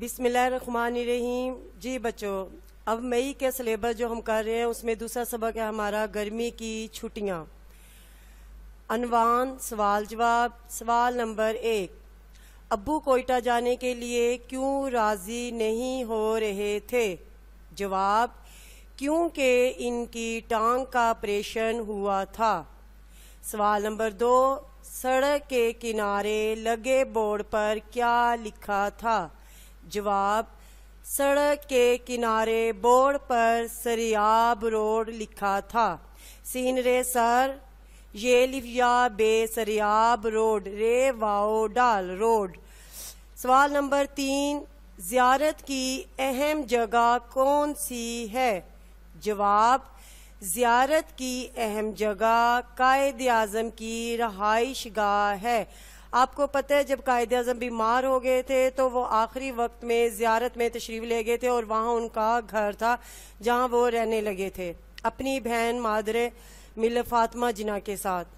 रहीम जी बच्चों अब मई के सिलेबस जो हम कर रहे हैं उसमें दूसरा सबक है हमारा गर्मी की छुट्टियां अनवान सवाल जवाब सवाल नंबर एक अबू कोयटा जाने के लिए क्यों राजी नहीं हो रहे थे जवाब क्योंकि इनकी टांग का ऑपरेशन हुआ था सवाल नंबर दो सड़क के किनारे लगे बोर्ड पर क्या लिखा था जवाब सड़क के किनारे बोर्ड पर सरियाब रोड लिखा था सीन रे सर ये लिफिया बे सरियाब रोड रे वाओ डाल रोड सवाल नंबर तीन जियारत की अहम जगह कौन सी है जवाब जियारत की अहम जगह कायद आजम की रहाइश गाह है आपको पता है जब कायद अजम बीमार हो गए थे तो वो आखिरी वक्त में जियारत में तशरीफ ले गए थे और वहाँ उनका घर था जहाँ वो रहने लगे थे अपनी बहन मादरे मिल फातमा जिना के साथ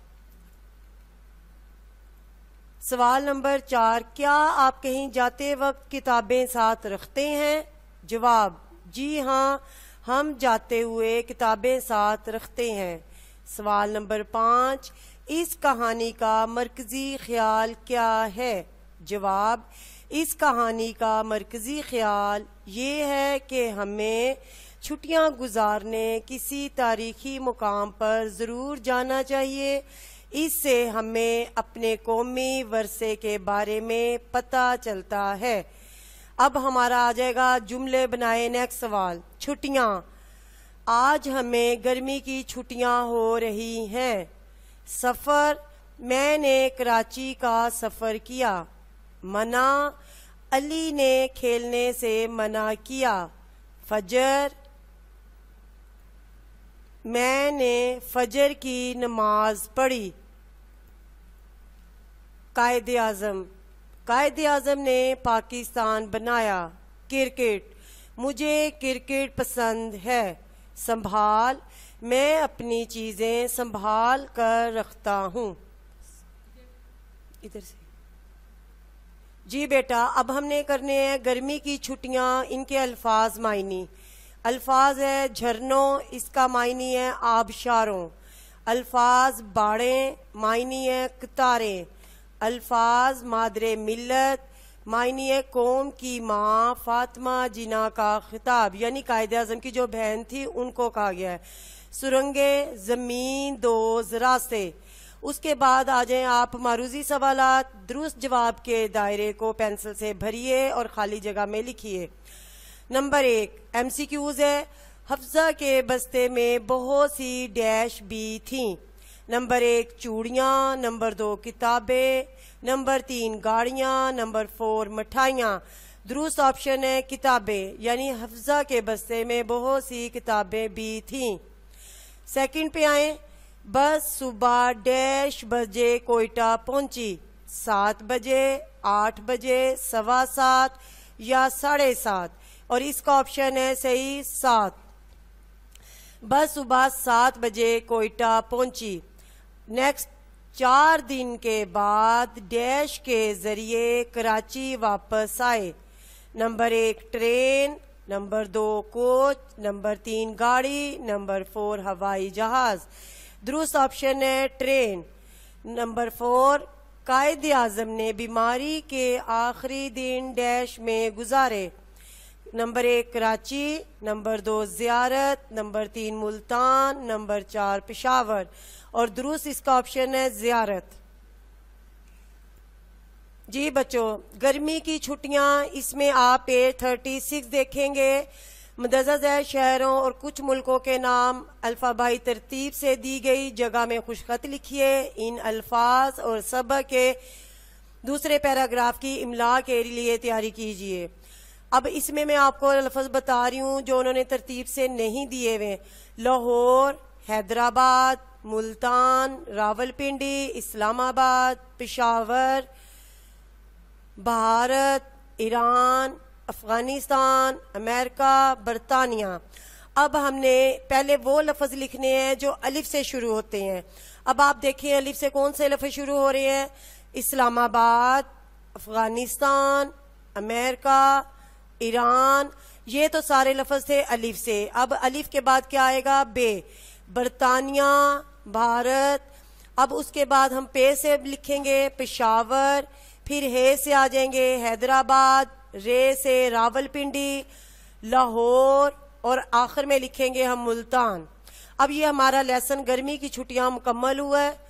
सवाल नंबर चार क्या आप कहीं जाते वक्त किताबें साथ रखते हैं जवाब जी हाँ हम जाते हुए किताबें साथ रखते हैं सवाल नंबर पाँच इस कहानी का मरकजी ख्याल क्या है जवाब इस कहानी का मरकजी ख्याल ये है कि हमें छुट्टियां गुजारने किसी तारीखी मुकाम पर ज़रूर जाना चाहिए इससे हमें अपने कौमी वर्षे के बारे में पता चलता है अब हमारा आ जाएगा जुमले बनाए नेक्स्ट सवाल छुट्टियां आज हमें गर्मी की छुट्टियां हो रही हैं सफ़र मैंने कराची का सफ़र किया मना अली ने खेलने से मना किया फजर मैंने फजर की नमाज पढ़ी कायद आज़म कायद आज़म ने पाकिस्तान बनाया क्रिकेट मुझे क्रिकेट पसंद है संभाल मैं अपनी चीजें संभाल कर रखता हूँ इधर से जी बेटा अब हमने करने हैं गर्मी की छुट्टियां इनके अल्फाज मायनी अल्फाज है झरनों इसका मायनी है आबशारों अल्फाज बाड़े मायनी है कतारें अल्फाज मादरे मिलत मायनी कौम की माँ फातमा जिना का खिताब यानी कायद अजम की जो बहन थी उनको कहा गया है सुरंगे जमीन दो रास्ते उसके बाद आ जाए आप मारूजी सवाल दुरुस्त जवाब के दायरे को पेंसिल से भरिए और खाली जगह में लिखिए नंबर एक एम सी क्यूज है हफ्जा के बस्ते में बहुत सी डैश भी थी नंबर एक चूड़ियाँ नंबर दो किताबें नंबर तीन गाड़ियाँ नंबर फोर मिठाइयाँ दुरुस्त ऑप्शन है किताबें यानी हफ्जा के बस्ते में बहुत सी किताबें भी थीं सेकंड पे आए बस सुबह डैश बजे कोयटा पहुंची सात बजे आठ बजे सवा सात या साढ़े सात और इसका ऑप्शन है सही सात बस सुबह सात बजे कोयटा पहुंची नेक्स्ट चार दिन के बाद डैश के जरिए कराची वापस आए नंबर एक ट्रेन नंबर दो कोच नंबर तीन गाड़ी नंबर फोर हवाई जहाज दुरुस्त ऑप्शन है train number four Quaid Azam ने बीमारी के आखिरी दिन डैश में गुजारे नंबर एक कराची नंबर दो जियारत नंबर तीन मुल्तान नंबर चार पिशावर और दुरुस्त इसका ऑप्शन है जियारत जी बच्चों गर्मी की छुट्टियां इसमें आप पेज थर्टी सिक्स देखेंगे मदजा शहरों और कुछ मुल्कों के नाम अल्फ़ाबाई तरतीब से दी गई जगह में खुशखत लिखिए इन अल्फाज और सबक के दूसरे पैराग्राफ की इमला के लिए तैयारी कीजिए अब इसमें मैं आपको लफज बता रही हूँ जो उन्होंने तरतीब से नहीं दिए हुए लाहौर हैदराबाद मुल्तान रावलपिंडी इस्लामाबाद पिशावर भारत ईरान अफगानिस्तान अमेरिका बरतानिया अब हमने पहले वो लफज लिखने हैं जो अलिफ से शुरू होते हैं अब आप देखें अलिफ से कौन से लफज शुरू हो रहे हैं इस्लामाबाद अफगानिस्तान अमेरिका ईरान ये तो सारे लफज थे अलीफ से अब अलीफ के बाद क्या आएगा बे बरतानिया भारत अब उसके बाद हम पे से लिखेंगे पेशावर फिर हे से आ जाएंगे हैदराबाद रे से रावलपिंडी लाहौर और आखिर में लिखेंगे हम मुल्तान अब ये हमारा लेसन गर्मी की छुट्टियां मुकम्मल हुआ है